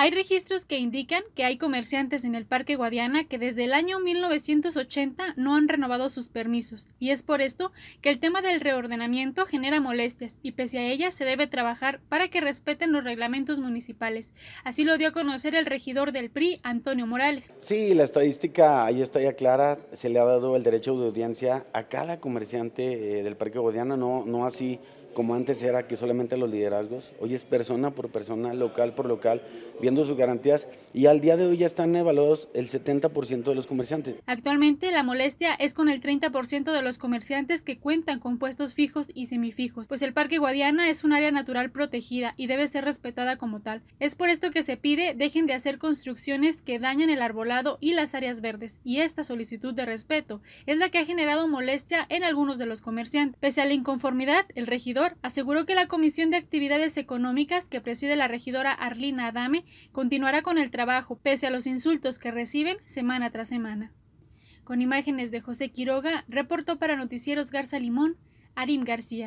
Hay registros que indican que hay comerciantes en el Parque Guadiana que desde el año 1980 no han renovado sus permisos, y es por esto que el tema del reordenamiento genera molestias, y pese a ellas se debe trabajar para que respeten los reglamentos municipales. Así lo dio a conocer el regidor del PRI, Antonio Morales. Sí, la estadística ahí está ya clara, se le ha dado el derecho de audiencia a cada comerciante eh, del Parque Guadiana, no, no así como antes era que solamente los liderazgos, hoy es persona por persona, local por local, sus garantías y al día de hoy ya están evaluados el 70% de los comerciantes. Actualmente la molestia es con el 30% de los comerciantes que cuentan con puestos fijos y semifijos, pues el Parque Guadiana es un área natural protegida y debe ser respetada como tal. Es por esto que se pide dejen de hacer construcciones que dañan el arbolado y las áreas verdes y esta solicitud de respeto es la que ha generado molestia en algunos de los comerciantes. Pese a la inconformidad, el regidor aseguró que la Comisión de Actividades Económicas que preside la regidora Arlina Adame continuará con el trabajo, pese a los insultos que reciben semana tras semana. Con imágenes de José Quiroga, reportó para Noticieros Garza Limón, Arim García.